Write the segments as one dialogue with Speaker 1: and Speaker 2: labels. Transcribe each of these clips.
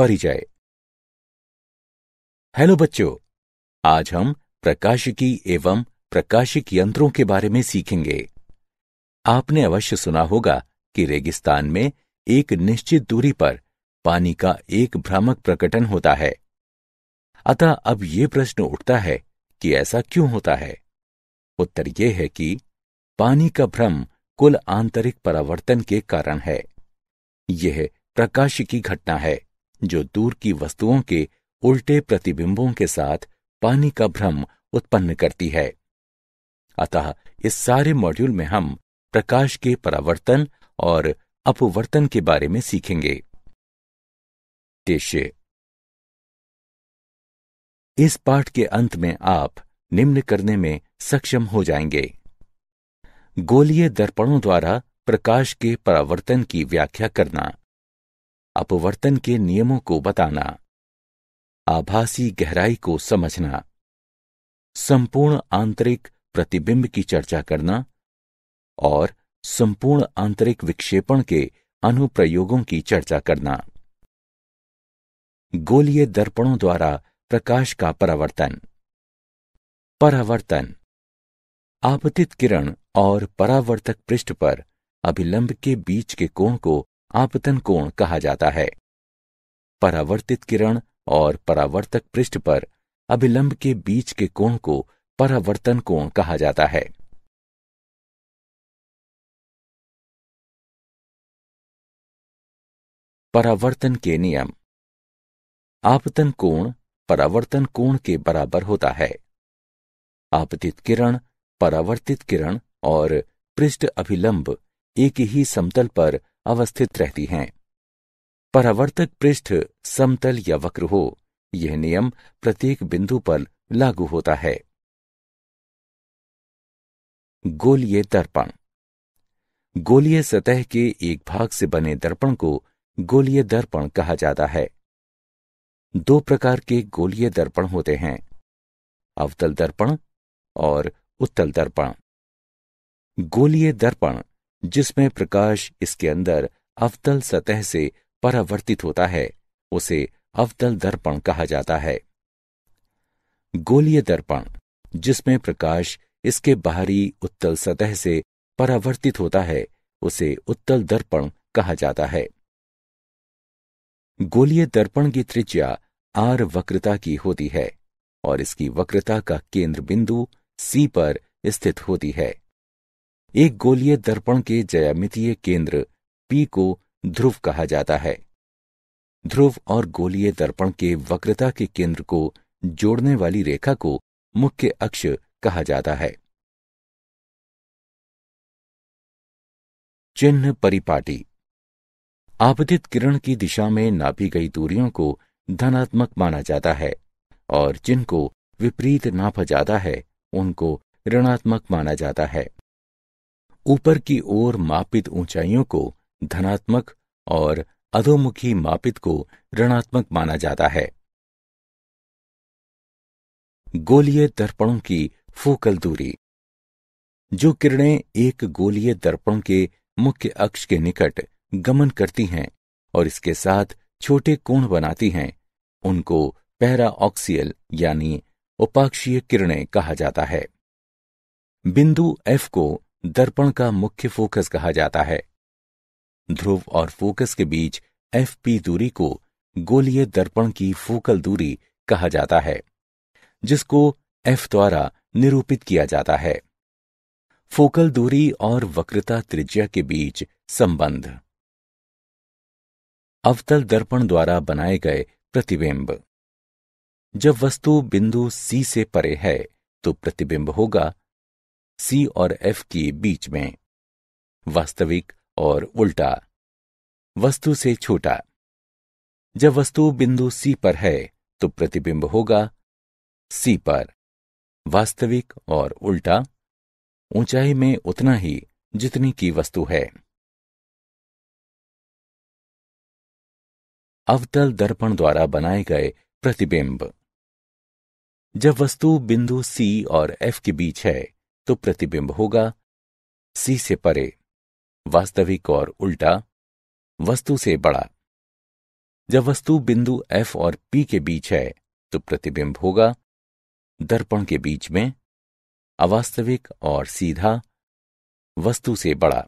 Speaker 1: परिचय हेलो बच्चों आज हम प्रकाशिकी एवं प्रकाशिक यंत्रों के बारे में सीखेंगे आपने अवश्य सुना होगा कि रेगिस्तान में एक निश्चित दूरी पर पानी का एक भ्रामक प्रकटन होता है अतः अब ये प्रश्न उठता है कि ऐसा क्यों होता है उत्तर यह है कि पानी का भ्रम कुल आंतरिक परावर्तन के कारण है यह प्रकाश की घटना है जो दूर की वस्तुओं के उल्टे प्रतिबिंबों के साथ पानी का भ्रम उत्पन्न करती है अतः इस सारे मॉड्यूल में हम प्रकाश के परावर्तन और अपवर्तन के बारे में सीखेंगे इस पाठ के अंत में आप निम्न करने में सक्षम हो जाएंगे गोलीय दर्पणों द्वारा प्रकाश के परावर्तन की व्याख्या करना अपवर्तन के नियमों को बताना आभासी गहराई को समझना संपूर्ण आंतरिक प्रतिबिंब की चर्चा करना और संपूर्ण आंतरिक विक्षेपण के अनुप्रयोगों की चर्चा करना गोलीय दर्पणों द्वारा प्रकाश का परावर्तन परावर्तन आपतित किरण और परावर्तक पृष्ठ पर अभिलंब के बीच के कोण को आपतन कोण कहा जाता है परावर्तित किरण और परावर्तक पृष्ठ पर अभिलंब के बीच के कोण
Speaker 2: को परावर्तन कोण कहा जाता है परावर्तन के नियम आपतन कोण परावर्तन कोण के बराबर होता है
Speaker 1: आपतित किरण परावर्तित किरण और पृष्ठ अभिलंब एक ही समतल पर अवस्थित रहती हैं परावर्तक पृष्ठ समतल या वक्र हो यह नियम प्रत्येक बिंदु पर लागू होता है गोलीय दर्पण गोलीय सतह के एक भाग से बने दर्पण को गोलीय दर्पण कहा जाता है दो प्रकार के गोलीय दर्पण होते हैं अवतल दर्पण और उत्तल दर्पण गोलीय दर्पण जिसमें प्रकाश इसके अंदर अवतल सतह से परावर्तित होता है उसे अवतल दर्पण कहा जाता है गोलीय दर्पण जिसमें प्रकाश इसके बाहरी उत्तल सतह से परावर्तित होता है उसे उत्तल दर्पण कहा जाता है गोलीय दर्पण की त्रिज्या आर वक्रता की होती है और इसकी वक्रता का केंद्र बिंदु सी पर स्थित होती है एक गोलीय दर्पण के जयामितीय केंद्र पी को ध्रुव कहा जाता है ध्रुव और गोलीय दर्पण के वक्रता के केंद्र को जोड़ने वाली रेखा को
Speaker 2: मुख्य अक्ष कहा जाता है चिन्ह परिपाटी आपतित किरण की दिशा में नापी गई
Speaker 1: दूरियों को धनात्मक माना जाता है और जिनको विपरीत नापा जाता है उनको ऋणात्मक माना जाता है ऊपर की ओर मापित ऊंचाइयों को धनात्मक और अधोमुखी मापित को ऋणात्मक माना जाता है गोलीय दर्पणों की फोकल दूरी जो किरणें एक गोलीय दर्पण के मुख्य अक्ष के निकट गमन करती हैं और इसके साथ छोटे कोण बनाती हैं उनको पैराऑक्सियल यानी उपाक्षीय किरणें कहा जाता है बिंदु एफ को दर्पण का मुख्य फोकस कहा जाता है ध्रुव और फोकस के बीच एफ पी दूरी को गोलीय दर्पण की फोकल दूरी कहा जाता है जिसको एफ द्वारा निरूपित किया जाता है फोकल दूरी और वक्रता त्रिज्या के बीच संबंध अवतल दर्पण द्वारा बनाए गए प्रतिबिंब जब वस्तु बिंदु सी से परे है तो प्रतिबिंब होगा सी और एफ के बीच में वास्तविक और उल्टा वस्तु से छोटा जब वस्तु बिंदु सी पर है तो प्रतिबिंब होगा सी पर
Speaker 2: वास्तविक और उल्टा ऊंचाई में उतना ही जितनी की वस्तु है अवतल दर्पण द्वारा बनाए गए प्रतिबिंब जब वस्तु बिंदु
Speaker 1: सी और एफ के बीच है तो प्रतिबिंब होगा सी से परे वास्तविक और उल्टा वस्तु से बड़ा जब वस्तु बिंदु एफ और पी के बीच है तो प्रतिबिंब होगा दर्पण के
Speaker 2: बीच में अवास्तविक और सीधा वस्तु से बड़ा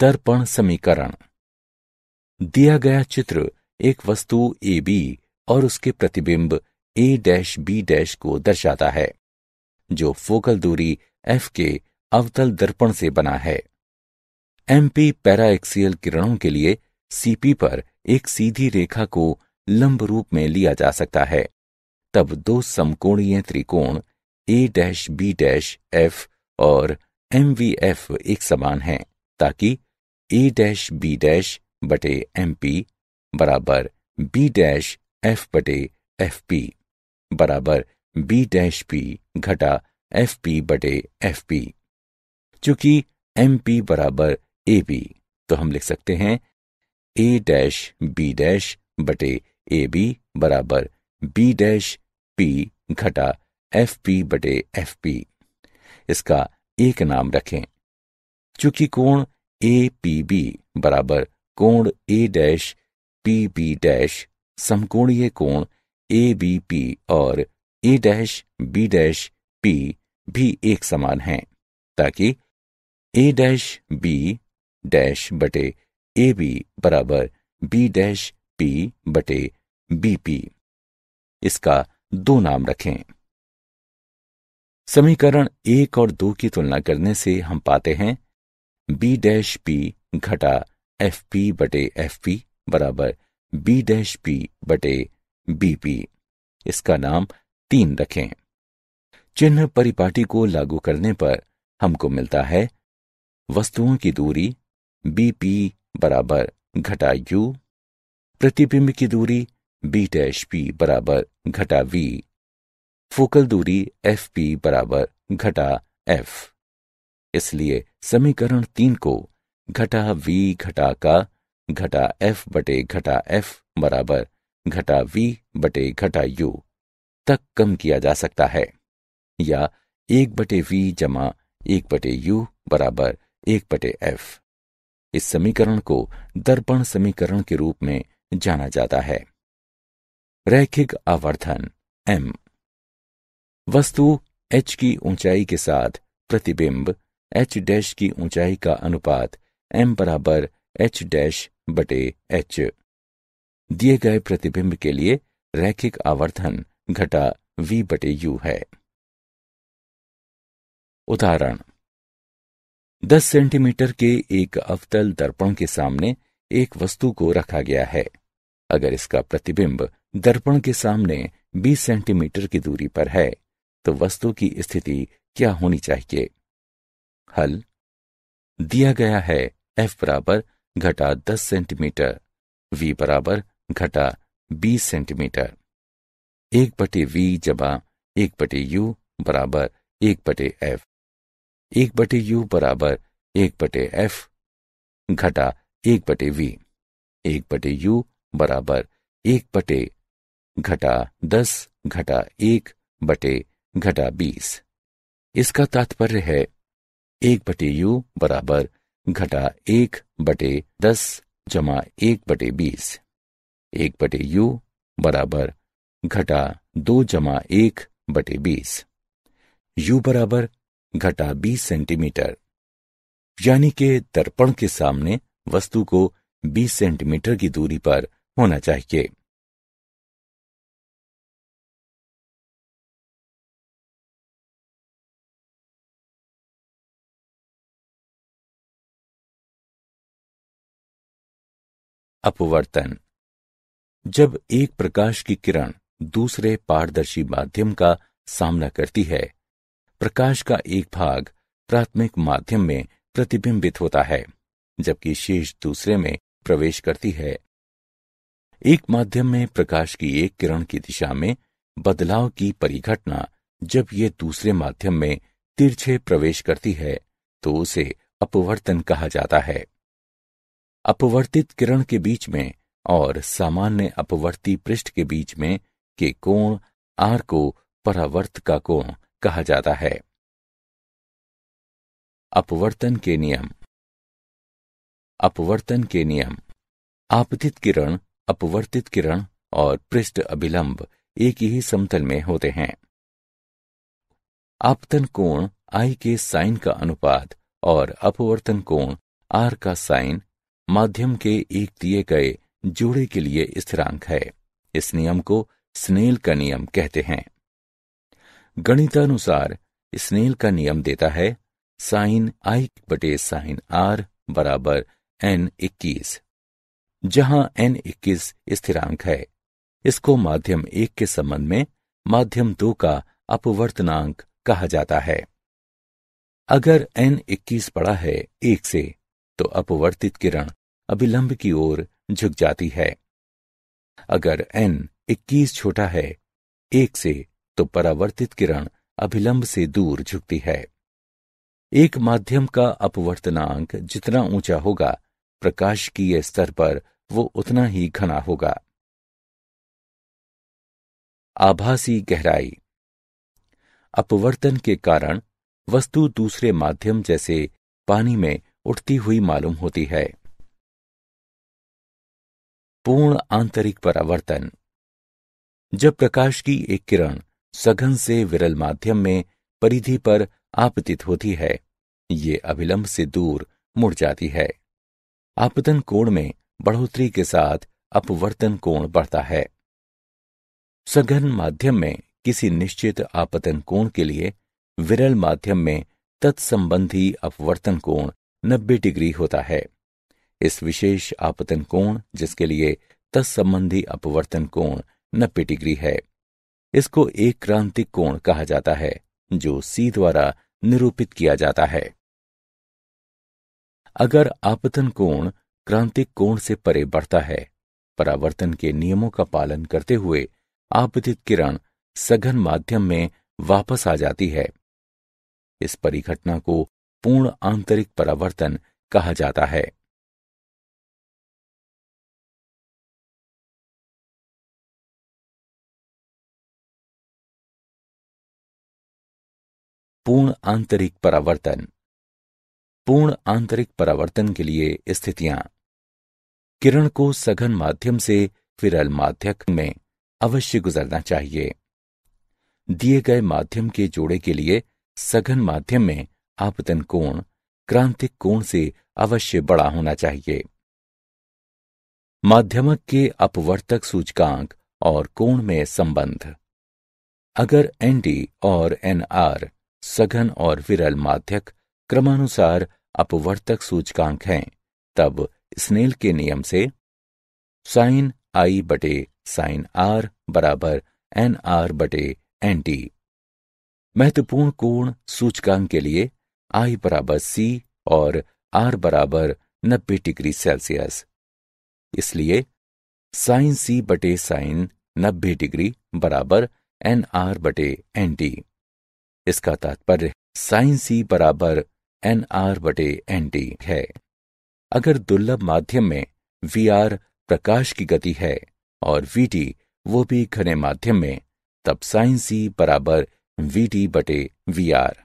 Speaker 2: दर्पण समीकरण दिया गया चित्र एक वस्तु ए बी और उसके प्रतिबिंब
Speaker 1: ए डैश बी डैश को दर्शाता है जो फोकल दूरी एफ के अवतल दर्पण से बना है एम पी पैराएक्सियल किरणों के लिए सीपी पर एक सीधी रेखा को लंब रूप में लिया जा सकता है तब दो समकोणीय त्रिकोण A dash B dash F और एम वी एफ एक समान हैं ताकि ए डैश बी डैश बटे एम पी बराबर बी डैश एफ बटे एफ पी बराबर बी डैश पी घटा एफ पी बटे एफ पी चूंकि एम पी बराबर ए बी तो हम लिख सकते हैं ए डैश बी डैश बटे ए बी बराबर बी डैश पी घटा एफ पी बटे एफ पी इसका एक नाम रखें चूंकि कोण ए पी बी बराबर कोण A dash P B dash समकोणीय कोण ए बी पी और A dash B dash P भी एक समान हैं ताकि ए डैश बी डैश बटे ए बी बराबर बी डैश पी बटे बी पी इसका दो नाम रखें समीकरण एक और दो की तुलना करने से हम पाते हैं बी डैश पी घटा एफ पी बटे एफ पी बराबर बी डैश पी बटे बीपी इसका नाम तीन रखें चिन्ह परिपाटी को लागू करने पर हमको मिलता है वस्तुओं की दूरी बीपी बराबर घटा यू प्रतिबिंब की दूरी बी डैश पी बराबर घटा वी फोकल दूरी एफ पी बराबर घटा एफ इसलिए समीकरण तीन को घटा वी घटा का घटा एफ बटे घटा एफ बराबर घटा वी बटे घटा यू तक कम किया जा सकता है या एक बटे वी जमा एक बटे यू बराबर एक बटे एफ इस समीकरण को दर्पण समीकरण के रूप में जाना जाता है रैखिक आवर्धन एम वस्तु एच की ऊंचाई के साथ प्रतिबिंब एच डैश की ऊंचाई का अनुपात एम बराबर एच डैश बटे एच दिए गए प्रतिबिंब के लिए रैखिक आवर्धन घटा v बटे यू है उदाहरण 10 सेंटीमीटर के एक अवतल दर्पण के सामने एक वस्तु को रखा गया है अगर इसका प्रतिबिंब दर्पण के सामने 20 सेंटीमीटर की दूरी पर है तो वस्तु की स्थिति क्या होनी चाहिए हल दिया गया है f बराबर घटा 10 सेंटीमीटर v बराबर घटा 20 सेंटीमीटर एक बटे वी जबा एक बटे यू बराबर एक बटे एफ एक बटे यू बराबर एक बटे एफ घटा एक बटे वी एक बटे यू बराबर एक बटे घटा दस घटा एक बटे घटा बीस इसका तात्पर्य है एक बटे यू बराबर घटा एक बटे दस जमा एक बटे बीस एक बटे यू बराबर घटा दो जमा एक बटे बीस यू बराबर घटा बीस सेंटीमीटर यानी के दर्पण के सामने वस्तु को बीस
Speaker 2: सेंटीमीटर की दूरी पर होना चाहिए अपवर्तन जब एक प्रकाश की किरण दूसरे
Speaker 1: पारदर्शी माध्यम का सामना करती है प्रकाश का एक भाग प्राथमिक माध्यम में प्रतिबिंबित होता है जबकि शेष दूसरे में प्रवेश करती है एक माध्यम में प्रकाश की एक किरण की दिशा में बदलाव की परिघटना जब ये दूसरे माध्यम में तिरछे प्रवेश करती है तो उसे अपवर्तन कहा जाता है अपवर्तित किरण के बीच में और सामान्य अपवर्ती पृष्ठ के बीच में के कोण
Speaker 2: आर को परावर्त का कोण कहा जाता है अपवर्तन के नियम अपवर्तन के नियम
Speaker 1: आपतित किरण अपवर्तित किरण और पृष्ठ अभिलंब एक ही समतल में होते हैं आपतन कोण आई के साइन का अनुपात और अपवर्तन कोण आर का साइन माध्यम के एक दिए गए जोड़े के लिए स्थिरांक है इस नियम को स्नेल का नियम कहते हैं गणितानुसार स्नेल का नियम देता है साइन आई बटे साइन आर बराबर एन इक्कीस जहां एन इक्कीस स्थिरांक है इसको माध्यम एक के संबंध में माध्यम दो का अपवर्तनांक कहा जाता है अगर एन इक्कीस बड़ा है एक से तो अपवर्तित किरण अभिलंब की ओर झुक जाती है अगर एन 21 छोटा है एक से तो परावर्तित किरण अभिलंब से दूर झुकती है एक माध्यम का अपवर्तनांक जितना ऊंचा होगा प्रकाश की स्तर पर वो उतना ही घना होगा आभासी गहराई अपवर्तन के कारण वस्तु दूसरे माध्यम जैसे पानी में उठती हुई मालूम होती है पूर्ण आंतरिक परावर्तन जब प्रकाश की एक किरण सघन से विरल माध्यम में परिधि पर आपतित होती है ये अभिलंब से दूर मुड़ जाती है आपतन कोण में बढ़ोतरी के साथ अपवर्तन कोण बढ़ता है सघन माध्यम में किसी निश्चित आपतन कोण के लिए विरल माध्यम में तत्संबंधी अपवर्तन कोण 90 डिग्री होता है इस विशेष आपतन कोण जिसके लिए तत्संबंधी अपवर्तन कोण नब्बे डिग्री है इसको एक क्रांतिक कोण कहा जाता है जो सी द्वारा निरूपित किया जाता है अगर आपतन कोण क्रांतिक कोण से परे बढ़ता है परावर्तन के नियमों का पालन करते हुए आपतित किरण सघन माध्यम में वापस आ जाती है इस परिघटना को
Speaker 2: पूर्ण आंतरिक परावर्तन कहा जाता है पूर्ण आंतरिक परावर्तन पूर्ण आंतरिक परावर्तन के लिए स्थितियां किरण
Speaker 1: को सघन माध्यम से फिरल माध्यक में अवश्य गुजरना चाहिए दिए गए माध्यम के जोड़े के लिए सघन माध्यम में आपतन कोण क्रांतिक कोण से अवश्य बड़ा होना चाहिए माध्यमक के अपवर्तक सूचकांक और कोण में संबंध अगर एनडी और एनआर सघन और विरल माध्यक क्रमानुसार अपवर्तक सूचकांक हैं तब स्नेल के नियम से साइन आई बटे साइन आर बराबर एन आर बटे एन टी महत्वपूर्ण कोण सूचकांक के लिए आई बराबर सी और आर बराबर नब्बे डिग्री सेल्सियस इसलिए साइन सी बटे साइन नब्बे डिग्री बराबर एन आर बटे एन टी इसका तात्पर्य साइन सी बराबर एन आर बटे एन टी है अगर दुर्लभ माध्यम में वी आर प्रकाश की गति है और वी टी वो भी घने माध्यम में तब
Speaker 2: साइन सी बराबर वी टी बटे वी आर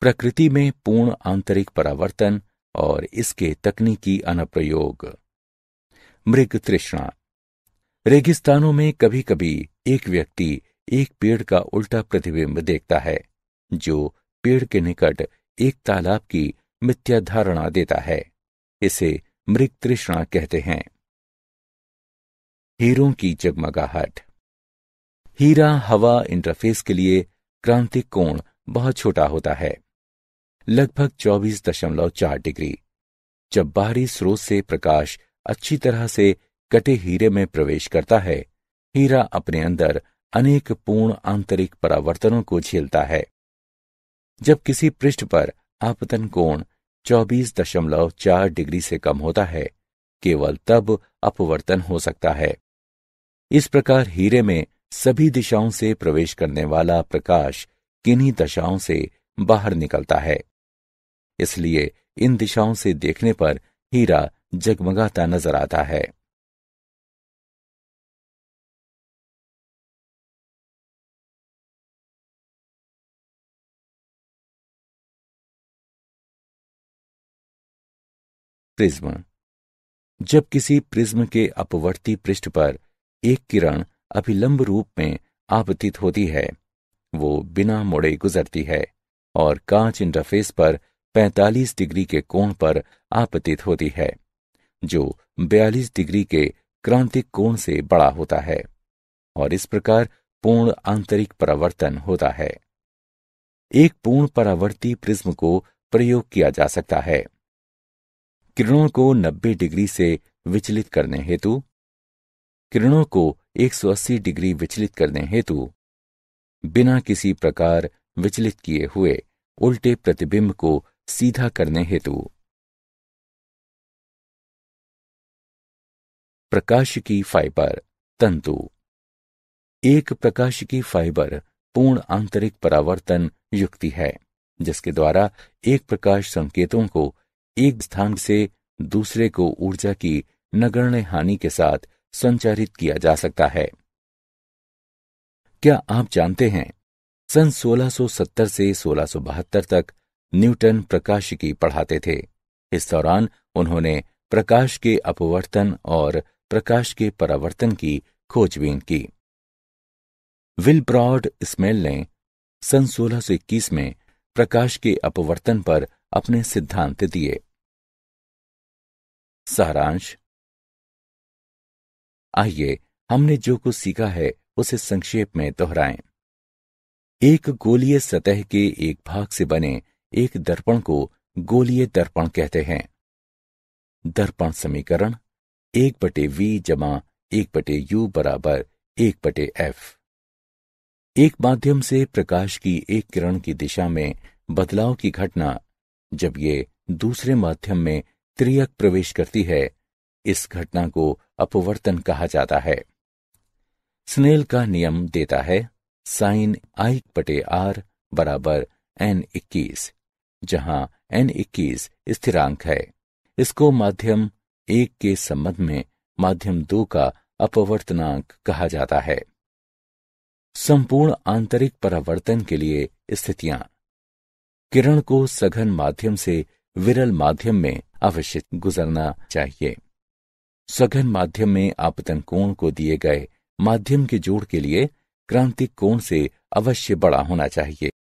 Speaker 2: प्रकृति में पूर्ण आंतरिक परावर्तन और इसके तकनीकी
Speaker 1: अनुप्रयोग मृग तृष्णा रेगिस्तानों में कभी कभी एक व्यक्ति एक पेड़ का उल्टा प्रतिबिंब देखता है जो पेड़ के निकट एक तालाब की मिथ्या धारणा देता है इसे मृग तृष्णा कहते हैं हीरों की जगमगाहट हीरा हवा इंटरफेस के लिए क्रांतिक कोण बहुत छोटा होता है लगभग 24.4 डिग्री जब बाहरी स्रोत से प्रकाश अच्छी तरह से कटे हीरे में प्रवेश करता है हीरा अपने अंदर अनेक पूर्ण आंतरिक परावर्तनों को झेलता है जब किसी पृष्ठ पर आपतन कोण 24.4 डिग्री से कम होता है केवल तब अपवर्तन हो सकता है इस प्रकार हीरे में सभी दिशाओं से प्रवेश करने वाला प्रकाश किन्हीं दशाओं से बाहर निकलता है इसलिए इन दिशाओं से देखने पर हीरा
Speaker 2: जगमगाता नजर आता है प्रिज्म जब किसी प्रिज्म के अपवर्ती पृष्ठ पर एक किरण
Speaker 1: अभिलंब रूप में आपतित होती है वो बिना मोड़े गुजरती है और कांच इंटरफेस पर 45 डिग्री के कोण पर आपतित होती है जो 42 डिग्री के क्रांतिक कोण से बड़ा होता है और इस प्रकार पूर्ण आंतरिक परावर्तन होता है एक पूर्ण परावर्ती प्रिज्म को प्रयोग किया जा सकता है किरणों को 90 डिग्री से विचलित करने हेतु किरणों को 180 डिग्री विचलित करने हेतु बिना किसी प्रकार विचलित किए हुए
Speaker 2: उल्टे प्रतिबिंब को सीधा करने हेतु प्रकाश की फाइबर तंतु
Speaker 1: एक प्रकाश की फाइबर पूर्ण आंतरिक परावर्तन युक्ति है जिसके द्वारा एक प्रकाश संकेतों को एक स्थान से दूसरे को ऊर्जा की नगण्य हानि के साथ संचारित किया जा सकता है क्या आप जानते हैं सन 1670 से 1672 तक न्यूटन प्रकाश की पढ़ाते थे इस दौरान उन्होंने प्रकाश के अपवर्तन और प्रकाश के परावर्तन की खोजबीन की विल ब्रॉड स्मेल ने सन सोलह सौ इक्कीस में प्रकाश के अपवर्तन पर अपने सिद्धांत दिए सारांश आइए हमने जो कुछ सीखा है उसे संक्षेप में दोहराएं। एक गोलीय सतह के एक भाग से बने एक दर्पण को गोलीय दर्पण कहते हैं दर्पण समीकरण एक बटे वी जमा एक बटे यू बराबर एक बटे एफ एक माध्यम से प्रकाश की एक किरण की दिशा में बदलाव की घटना जब ये दूसरे माध्यम में त्रियक प्रवेश करती है इस घटना को अपवर्तन कहा जाता है स्नेल का नियम देता है साइन आई बटे आर बराबर एन इक्कीस जहां एन इक्कीस स्थिरांक है इसको माध्यम एक के संबंध में माध्यम दो का अपवर्तनांक कहा जाता है संपूर्ण आंतरिक परावर्तन के लिए स्थितियां किरण को सघन माध्यम से विरल माध्यम में अवश्य गुजरना चाहिए सघन माध्यम में आपतन कोण को दिए गए माध्यम के जोड़ के लिए क्रांतिक कोण से अवश्य बड़ा होना चाहिए